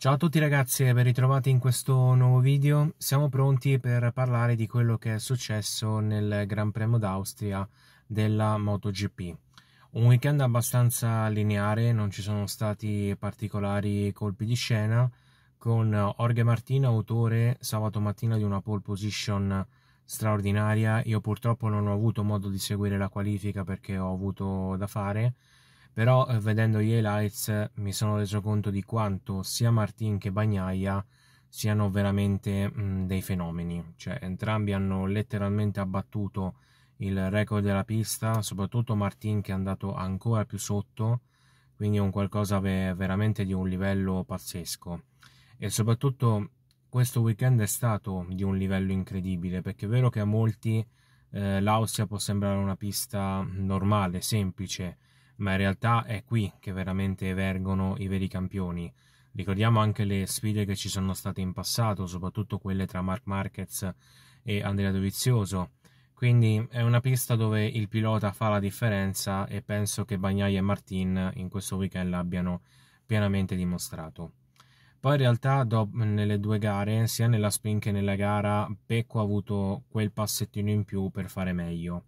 Ciao a tutti ragazzi e ben ritrovati in questo nuovo video. Siamo pronti per parlare di quello che è successo nel Gran Premio d'Austria della MotoGP. Un weekend abbastanza lineare, non ci sono stati particolari colpi di scena, con Orge Martina, autore sabato mattina di una pole position straordinaria. Io purtroppo non ho avuto modo di seguire la qualifica perché ho avuto da fare, però eh, vedendo gli highlights mi sono reso conto di quanto sia Martin che Bagnaia siano veramente mh, mm, dei fenomeni, cioè entrambi hanno letteralmente abbattuto il record della pista, soprattutto Martin che è andato ancora più sotto, quindi è un qualcosa veramente di un livello pazzesco e soprattutto questo weekend è stato di un livello incredibile perché è vero che a molti eh, l'Austria può sembrare una pista normale, semplice, ma in realtà è qui che veramente emergono i veri campioni. Ricordiamo anche le sfide che ci sono state in passato, soprattutto quelle tra Mark Marquez e Andrea Dovizioso. Quindi è una pista dove il pilota fa la differenza e penso che Bagnai e Martin in questo weekend l'abbiano pienamente dimostrato. Poi in realtà do, nelle due gare, sia nella spin che nella gara, Pecco ha avuto quel passettino in più per fare meglio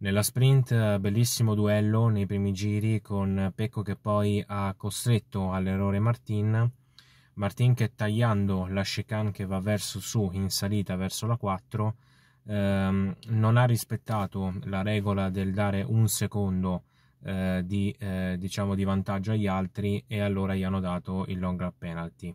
nella sprint eh, bellissimo duello nei primi giri con Pecco che poi ha costretto all'errore Martin Martin che tagliando la chicane che va verso su in salita verso la 4 ehm, non ha rispettato la regola del dare un secondo eh, di, eh, diciamo di vantaggio agli altri e allora gli hanno dato il long lap penalty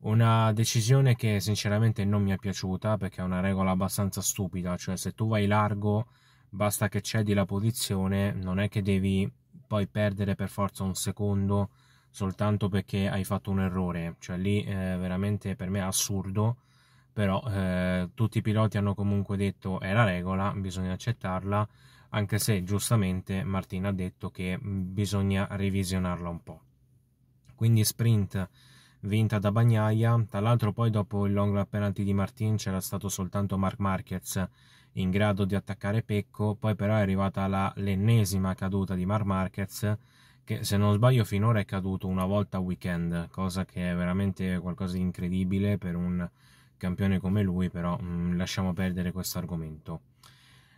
una decisione che sinceramente non mi è piaciuta perché è una regola abbastanza stupida cioè se tu vai largo basta che cedi la posizione, non è che devi poi perdere per forza un secondo soltanto perché hai fatto un errore, cioè lì eh, veramente per me è assurdo, però eh, tutti i piloti hanno comunque detto è la regola, bisogna accettarla, anche se giustamente Martina ha detto che bisogna revisionarla un po'. Quindi sprint vinta da Bagnaia, tra l'altro poi dopo il long lap penalty di Martin c'era stato soltanto Mark Marquez in grado di attaccare Pecco, poi però è arrivata la, l'ennesima caduta di Mar Marquez che se non sbaglio finora è caduto una volta a weekend, cosa che è veramente qualcosa di incredibile per un campione come lui, però mh, mm, lasciamo perdere questo argomento.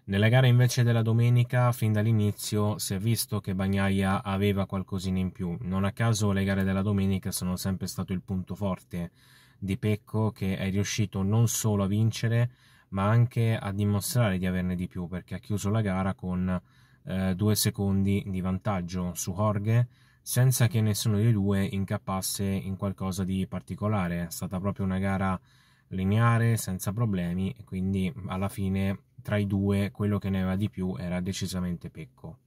Nella gara invece della domenica, fin dall'inizio, si è visto che Bagnaia aveva qualcosina in più. Non a caso le gare della domenica sono sempre stato il punto forte di Pecco che è riuscito non solo a vincere, ma anche a dimostrare di averne di più perché ha chiuso la gara con eh, due secondi di vantaggio su Jorge senza che nessuno dei due incappasse in qualcosa di particolare. È stata proprio una gara lineare, senza problemi, e quindi alla fine tra i due quello che ne aveva di più era decisamente Pecco.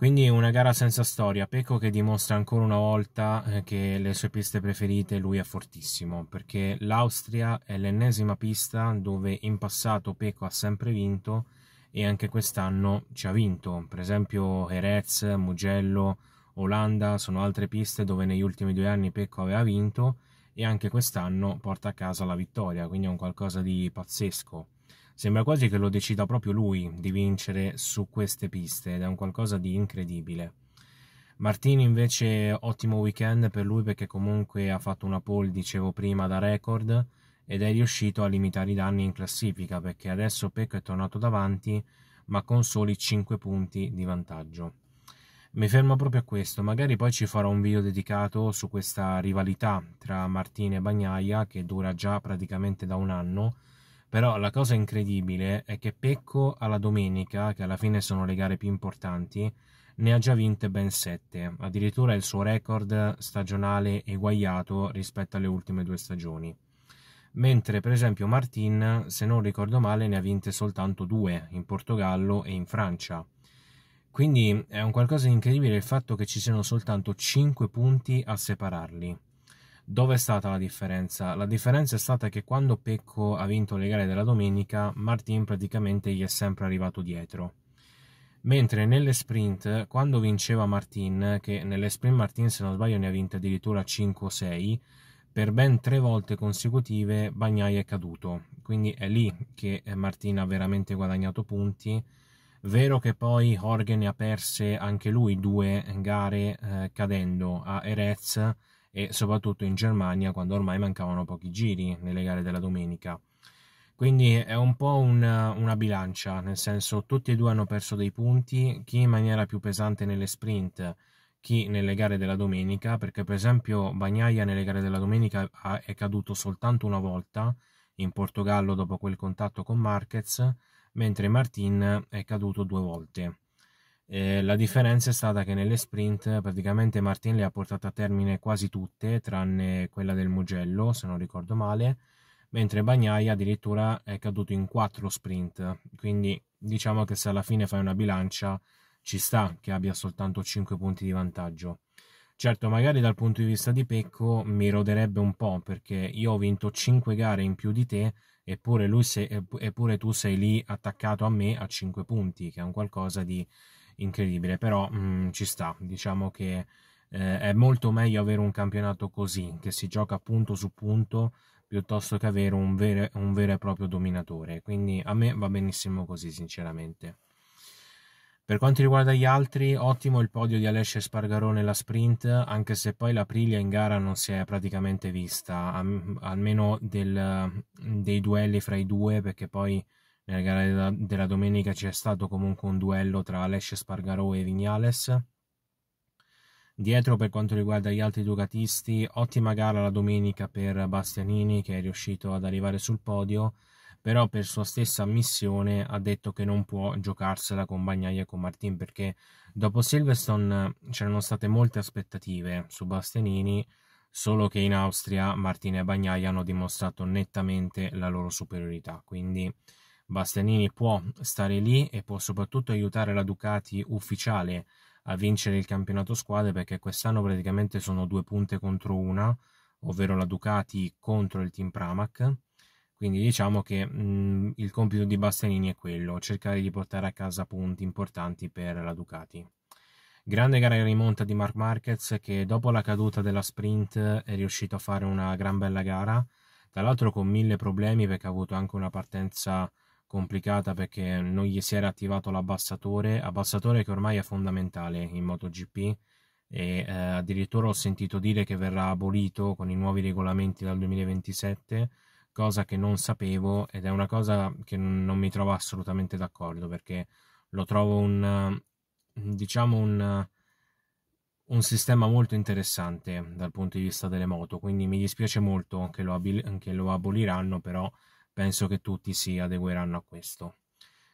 Quindi una gara senza storia, Pecco che dimostra ancora una volta eh, che le sue piste preferite lui è fortissimo, perché l'Austria è l'ennesima pista dove in passato Pecco ha sempre vinto e anche quest'anno ci ha vinto, per esempio Jerez, Mugello, Olanda sono altre piste dove negli ultimi due anni Pecco aveva vinto e anche quest'anno porta a casa la vittoria, quindi è un qualcosa di pazzesco. Sembra quasi che lo decida proprio lui di vincere su queste piste ed è un qualcosa di incredibile. Martini invece ottimo weekend per lui perché comunque ha fatto una pole, dicevo prima, da record ed è riuscito a limitare i danni in classifica perché adesso Pecco è tornato davanti ma con soli 5 punti di vantaggio. Mi fermo proprio a questo, magari poi ci farò un video dedicato su questa rivalità tra Martini e Bagnaia che dura già praticamente da un anno però la cosa incredibile è che Pecco alla domenica, che alla fine sono le gare più importanti, ne ha già vinte ben 7, addirittura il suo record stagionale è guaiato rispetto alle ultime due stagioni. Mentre per esempio Martin, se non ricordo male, ne ha vinte soltanto due, in Portogallo e in Francia. Quindi è un qualcosa di incredibile il fatto che ci siano soltanto 5 punti a separarli. Dove è stata la differenza? La differenza è stata che quando Pecco ha vinto le gare della domenica, Martin praticamente gli è sempre arrivato dietro. Mentre nelle sprint, quando vinceva Martin, che nelle sprint Martin se non sbaglio ne ha vinte addirittura 5 o 6, per ben tre volte consecutive Bagnai è caduto. Quindi è lì che Martin ha veramente guadagnato punti. Vero che poi Jorge ne ha perse anche lui due gare eh, cadendo a Erez, e soprattutto in Germania quando ormai mancavano pochi giri nelle gare della domenica. Quindi è un po' una, una, bilancia, nel senso tutti e due hanno perso dei punti, chi in maniera più pesante nelle sprint, chi nelle gare della domenica, perché per esempio Bagnaia nelle gare della domenica è caduto soltanto una volta in Portogallo dopo quel contatto con Marquez, mentre Martin è caduto due volte. Eh, la differenza è stata che nelle sprint praticamente Martin le ha portate a termine quasi tutte, tranne quella del Mugello, se non ricordo male, mentre Bagnaia addirittura è caduto in quattro sprint. Quindi diciamo che se alla fine fai una bilancia ci sta che abbia soltanto 5 punti di vantaggio. Certo, magari dal punto di vista di Pecco mi roderebbe un po' perché io ho vinto 5 gare in più di te eppure, sei, eppure tu sei lì attaccato a me a 5 punti, che è un qualcosa di incredibile, però mh, mm, ci sta, diciamo che eh, è molto meglio avere un campionato così, che si gioca punto su punto, piuttosto che avere un, vere, un vero e proprio dominatore, quindi a me va benissimo così sinceramente. Per quanto riguarda gli altri, ottimo il podio di Alessia Spargarò nella sprint, anche se poi l'Aprilia in gara non si è praticamente vista, almeno del, dei duelli fra i due, perché poi nella gara della, della domenica c'è stato comunque un duello tra Alessio Spargaro e Vignales. Dietro per quanto riguarda gli altri ducatisti, ottima gara la domenica per Bastianini che è riuscito ad arrivare sul podio, però per sua stessa missione ha detto che non può giocarsela con Bagnaia e con Martin perché dopo Silverstone eh, c'erano state molte aspettative su Bastianini, solo che in Austria Martin e Bagnaia hanno dimostrato nettamente la loro superiorità, quindi Bastianini può stare lì e può soprattutto aiutare la Ducati ufficiale a vincere il campionato squadre perché quest'anno praticamente sono due punte contro una, ovvero la Ducati contro il team Pramac. Quindi diciamo che mh, mm, il compito di Bastianini è quello, cercare di portare a casa punti importanti per la Ducati. Grande gara in rimonta di Mark Marquez che dopo la caduta della sprint è riuscito a fare una gran bella gara, tra l'altro con mille problemi perché ha avuto anche una partenza complicata perché non gli si era attivato l'abbassatore, abbassatore che ormai è fondamentale in MotoGP e eh, addirittura ho sentito dire che verrà abolito con i nuovi regolamenti dal 2027, cosa che non sapevo ed è una cosa che non mi trovo assolutamente d'accordo perché lo trovo un diciamo un, un sistema molto interessante dal punto di vista delle moto, quindi mi dispiace molto che lo, abil- che lo aboliranno, però penso che tutti si adegueranno a questo.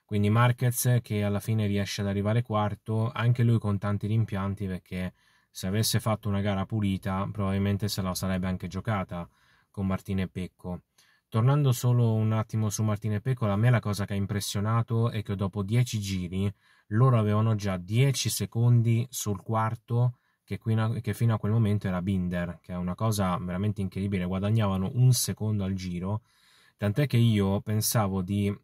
Quindi Marquez che alla fine riesce ad arrivare quarto, anche lui con tanti rimpianti perché se avesse fatto una gara pulita probabilmente se la sarebbe anche giocata con Martine Pecco. Tornando solo un attimo su Martine Pecco, a me la cosa che ha impressionato è che dopo 10 giri loro avevano già 10 secondi sul quarto che, a, che fino a quel momento era Binder, che è una cosa veramente incredibile, guadagnavano un secondo al giro Tant'è che io pensavo di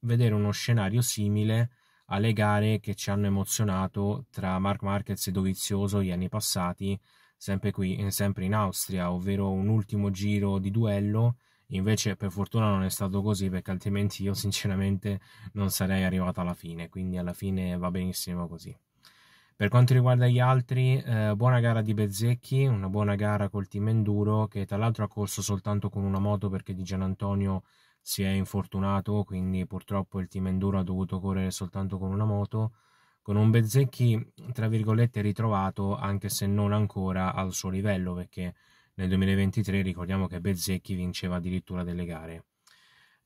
vedere uno scenario simile alle gare che ci hanno emozionato tra Mark Marquez e Dovizioso gli anni passati, sempre qui, eh, sempre in Austria, ovvero un ultimo giro di duello. Invece, per fortuna non è stato così, perché altrimenti io sinceramente non sarei arrivato alla fine. Quindi, alla fine va benissimo così. Per quanto riguarda gli altri, eh, buona gara di Bezzecchi, una buona gara col team enduro che tra l'altro ha corso soltanto con una moto perché di Gian Antonio si è infortunato, quindi purtroppo il team enduro ha dovuto correre soltanto con una moto, con un Bezzecchi tra virgolette ritrovato anche se non ancora al suo livello perché nel 2023 ricordiamo che Bezzecchi vinceva addirittura delle gare.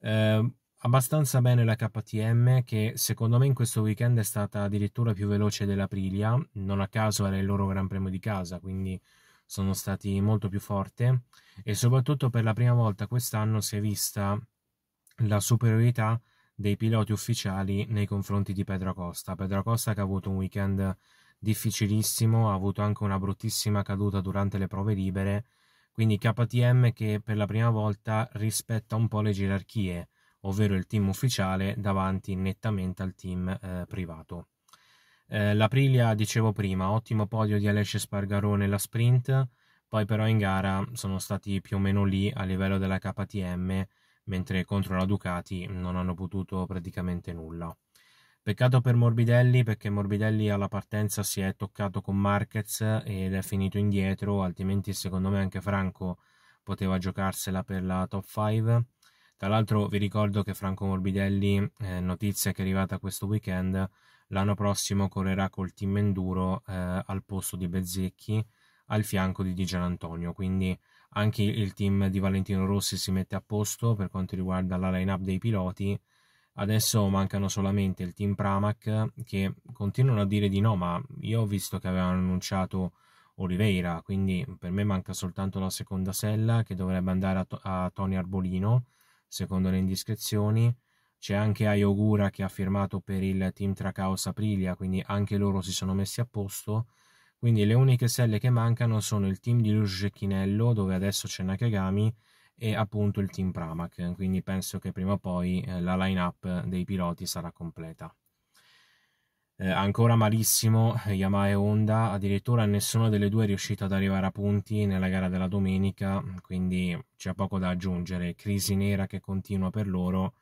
Eh, abbastanza bene la KTM che secondo me in questo weekend è stata addirittura più veloce dell'Aprilia, non a caso era il loro Gran Premio di casa, quindi sono stati molto più forti e soprattutto per la prima volta quest'anno si è vista la superiorità dei piloti ufficiali nei confronti di Pedro Costa. Pedro Costa che ha avuto un weekend difficilissimo, ha avuto anche una bruttissima caduta durante le prove libere, quindi KTM che per la prima volta rispetta un po' le gerarchie ovvero il team ufficiale, davanti nettamente al team eh, privato. Eh, la dicevo prima, ottimo podio di Alessia Spargarò nella sprint, poi però in gara sono stati più o meno lì a livello della KTM, mentre contro la Ducati non hanno potuto praticamente nulla. Peccato per Morbidelli perché Morbidelli alla partenza si è toccato con Marquez ed è finito indietro, altrimenti secondo me anche Franco poteva giocarsela per la top 5 tra l'altro vi ricordo che Franco Morbidelli, eh, notizia che è arrivata questo weekend, l'anno prossimo correrà col team enduro eh, al posto di Bezzecchi al fianco di Di Gian Antonio, quindi anche il team di Valentino Rossi si mette a posto per quanto riguarda la line-up dei piloti. Adesso mancano solamente il team Pramac che continuano a dire di no, ma io ho visto che avevano annunciato Oliveira, quindi per me manca soltanto la seconda sella che dovrebbe andare a, to- a Tony Arbolino Secondo le indiscrezioni c'è anche Ayogura che ha firmato per il team Tracaos Aprilia, quindi anche loro si sono messi a posto. Quindi le uniche selle che mancano sono il team di Luce Chinello, dove adesso c'è Nakagami, e appunto il team Pramac. Quindi penso che prima o poi eh, la line-up dei piloti sarà completa eh, ancora malissimo eh, Yamaha e Honda, addirittura nessuna delle due è riuscita ad arrivare a punti nella gara della domenica, quindi c'è poco da aggiungere, crisi nera che continua per loro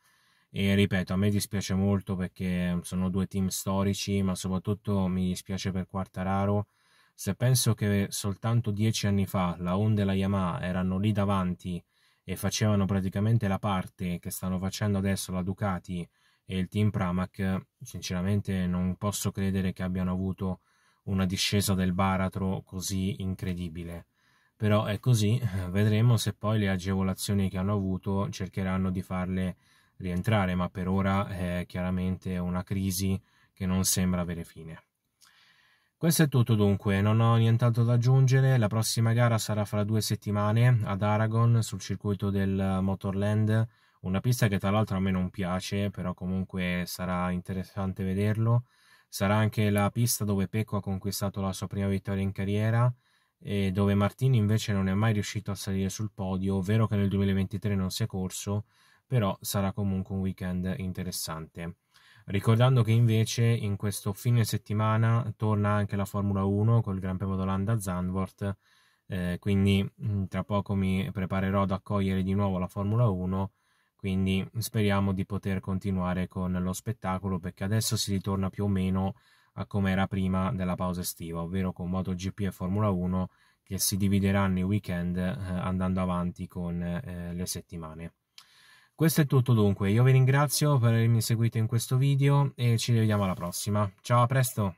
e ripeto, a me dispiace molto perché sono due team storici, ma soprattutto mi dispiace per Quartararo. Se penso che soltanto dieci anni fa la Honda e la Yamaha erano lì davanti e facevano praticamente la parte che stanno facendo adesso la Ducati e il team Pramac sinceramente non posso credere che abbiano avuto una discesa del baratro così incredibile. Però è così, vedremo se poi le agevolazioni che hanno avuto cercheranno di farle rientrare, ma per ora è chiaramente una crisi che non sembra avere fine. Questo è tutto dunque, non ho nient'altro da aggiungere, la prossima gara sarà fra due settimane ad Aragon sul circuito del Motorland una pista che tra l'altro a me non piace, però comunque sarà interessante vederlo. Sarà anche la pista dove Pecco ha conquistato la sua prima vittoria in carriera e dove Martini invece non è mai riuscito a salire sul podio, vero che nel 2023 non si è corso, però sarà comunque un weekend interessante. Ricordando che invece in questo fine settimana torna anche la Formula 1 col Gran Premio d'Olanda a Zandvoort, eh, quindi mm, tra poco mi preparerò ad accogliere di nuovo la Formula 1 quindi speriamo di poter continuare con lo spettacolo perché adesso si ritorna più o meno a come era prima della pausa estiva, ovvero con MotoGP e Formula 1 che si divideranno i weekend eh, andando avanti con eh, le settimane. Questo è tutto dunque, io vi ringrazio per avermi seguito in questo video e ci vediamo alla prossima. Ciao, a presto!